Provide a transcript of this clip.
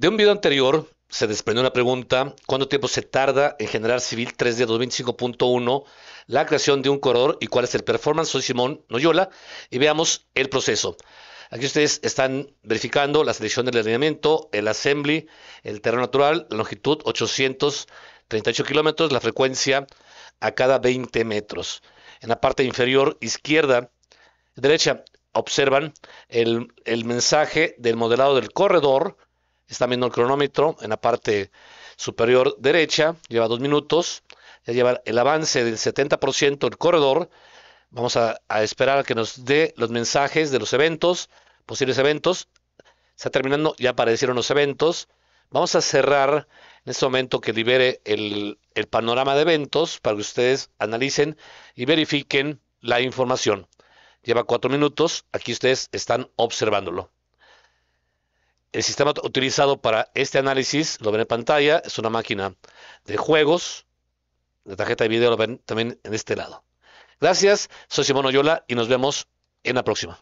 De un video anterior se desprendió una pregunta, ¿cuánto tiempo se tarda en generar Civil 3D 225.1, la creación de un corredor y cuál es el performance? Soy Simón Noyola y veamos el proceso. Aquí ustedes están verificando la selección del alineamiento, el assembly, el terreno natural, la longitud 838 kilómetros, la frecuencia a cada 20 metros. En la parte inferior izquierda, derecha, observan el mensaje del modelado del corredor, Está viendo el cronómetro en la parte superior derecha, lleva dos minutos, ya lleva el avance del 70% del corredor. Vamos a, esperar a que nos dé los mensajes de los eventos, posibles eventos. Está terminando, ya aparecieron los eventos. Vamos a cerrar en este momento que libere el panorama de eventos para que ustedes analicen y verifiquen la información. Lleva cuatro minutos, aquí ustedes están observándolo. El sistema utilizado para este análisis, lo ven en pantalla, es una máquina de juegos. La tarjeta de video lo ven también en este lado. Gracias, soy Simón Oyola y nos vemos en la próxima.